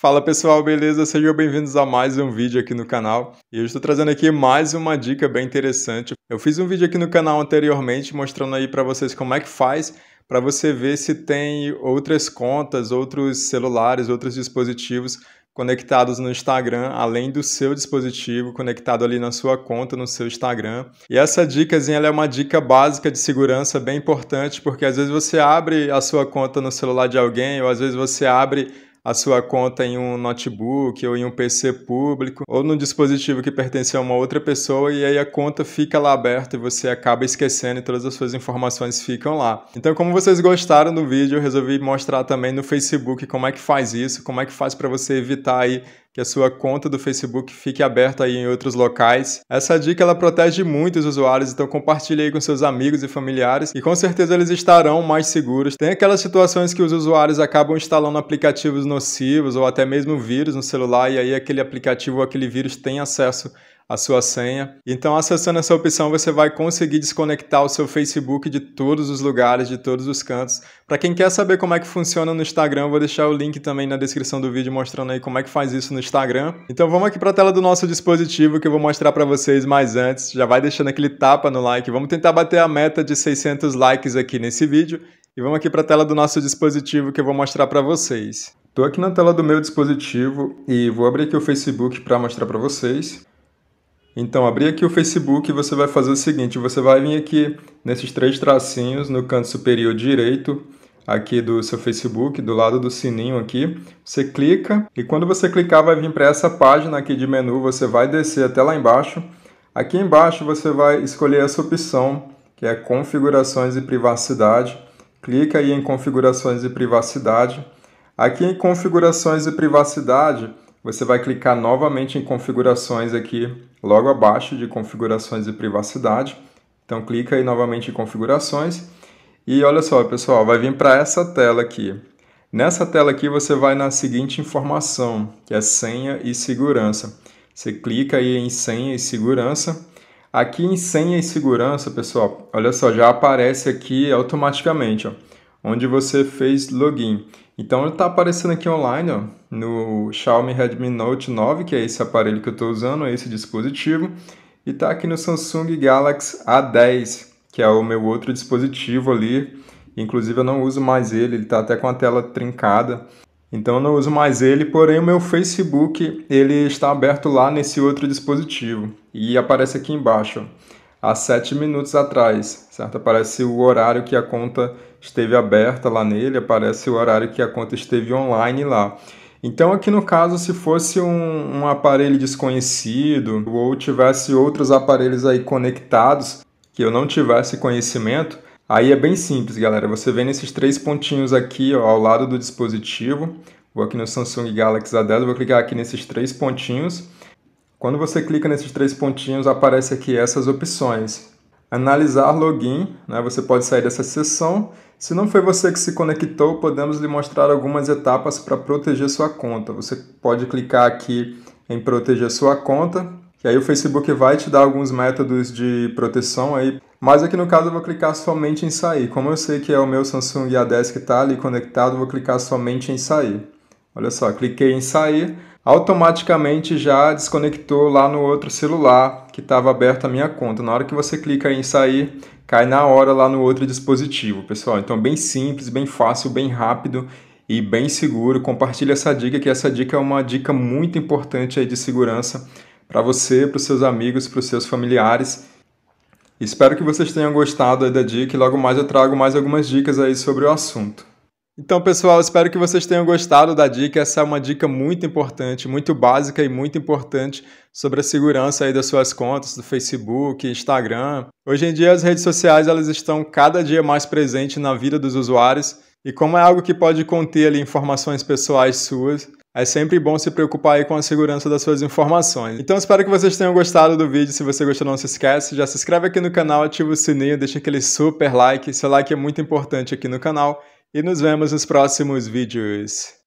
Fala pessoal, beleza? Sejam bem-vindos a mais um vídeo aqui no canal. E eu estou trazendo aqui mais uma dica bem interessante. Eu fiz um vídeo aqui no canal anteriormente mostrando aí para vocês como é que faz para você ver se tem outras contas, outros celulares, outros dispositivos conectados no Instagram, além do seu dispositivo conectado ali na sua conta, no seu Instagram. E essa dicazinha é uma dica básica de segurança bem importante, porque às vezes você abre a sua conta no celular de alguém, ou às vezes você abre a sua conta em um notebook ou em um PC público ou num dispositivo que pertence a uma outra pessoa e aí a conta fica lá aberta e você acaba esquecendo e todas as suas informações ficam lá. Então, como vocês gostaram do vídeo, eu resolvi mostrar também no Facebook como é que faz isso, como é que faz para você evitar aí que a sua conta do Facebook fique aberta aí em outros locais. Essa dica ela protege muitos usuários, então compartilhe aí com seus amigos e familiares e com certeza eles estarão mais seguros. Tem aquelas situações que os usuários acabam instalando aplicativos nocivos ou até mesmo vírus no celular e aí aquele aplicativo ou aquele vírus tem acesso a sua senha. Então, acessando essa opção, você vai conseguir desconectar o seu Facebook de todos os lugares, de todos os cantos. Para quem quer saber como é que funciona no Instagram, vou deixar o link também na descrição do vídeo mostrando aí como é que faz isso no Instagram. Então, vamos aqui para a tela do nosso dispositivo que eu vou mostrar para vocês, mas antes, já vai deixando aquele tapa no like. Vamos tentar bater a meta de 600 likes aqui nesse vídeo. E vamos aqui para a tela do nosso dispositivo que eu vou mostrar para vocês. Estou aqui na tela do meu dispositivo e vou abrir aqui o Facebook para mostrar para vocês. Então, abrir aqui o Facebook, você vai fazer o seguinte, você vai vir aqui nesses três tracinhos no canto superior direito, aqui do seu Facebook, do lado do sininho aqui, você clica e quando você clicar vai vir para essa página aqui de menu, você vai descer até lá embaixo. Aqui embaixo você vai escolher essa opção, que é configurações e privacidade. Clica aí em configurações e privacidade. Aqui em configurações e privacidade, você vai clicar novamente em configurações aqui logo abaixo de configurações e privacidade. Então clica aí novamente em configurações e olha só pessoal, vai vir para essa tela aqui. Nessa tela aqui você vai na seguinte informação, que é senha e segurança. Você clica aí em senha e segurança. Aqui em senha e segurança, pessoal, olha só, já aparece aqui automaticamente, ó onde você fez login. Então está aparecendo aqui online ó, no Xiaomi Redmi Note 9, que é esse aparelho que eu estou usando, é esse dispositivo, e está aqui no Samsung Galaxy A10, que é o meu outro dispositivo ali. Inclusive eu não uso mais ele, ele está até com a tela trincada. Então eu não uso mais ele, porém o meu Facebook ele está aberto lá nesse outro dispositivo e aparece aqui embaixo há sete minutos atrás, certo? Aparece o horário que a conta esteve aberta lá nele, aparece o horário que a conta esteve online lá. Então, aqui no caso, se fosse um, um aparelho desconhecido ou tivesse outros aparelhos aí conectados que eu não tivesse conhecimento, aí é bem simples, galera. Você vê nesses três pontinhos aqui ó, ao lado do dispositivo, vou aqui no Samsung Galaxy A10, vou clicar aqui nesses três pontinhos quando você clica nesses três pontinhos, aparece aqui essas opções. Analisar login, né? você pode sair dessa seção. Se não foi você que se conectou, podemos lhe mostrar algumas etapas para proteger sua conta. Você pode clicar aqui em proteger sua conta, que aí o Facebook vai te dar alguns métodos de proteção aí. Mas aqui no caso eu vou clicar somente em sair. Como eu sei que é o meu Samsung A10 que está ali conectado, vou clicar somente em sair. Olha só, cliquei em sair automaticamente já desconectou lá no outro celular que estava aberto a minha conta. Na hora que você clica em sair, cai na hora lá no outro dispositivo, pessoal. Então, bem simples, bem fácil, bem rápido e bem seguro. Compartilhe essa dica, que essa dica é uma dica muito importante aí de segurança para você, para os seus amigos, para os seus familiares. Espero que vocês tenham gostado da dica e logo mais eu trago mais algumas dicas aí sobre o assunto. Então, pessoal, espero que vocês tenham gostado da dica. Essa é uma dica muito importante, muito básica e muito importante sobre a segurança aí das suas contas do Facebook, Instagram. Hoje em dia as redes sociais elas estão cada dia mais presentes na vida dos usuários e como é algo que pode conter ali, informações pessoais suas, é sempre bom se preocupar aí com a segurança das suas informações. Então espero que vocês tenham gostado do vídeo. Se você gostou, não se esquece. Já se inscreve aqui no canal, ativa o sininho, deixa aquele super like. Seu like é muito importante aqui no canal. E nos vemos nos próximos vídeos.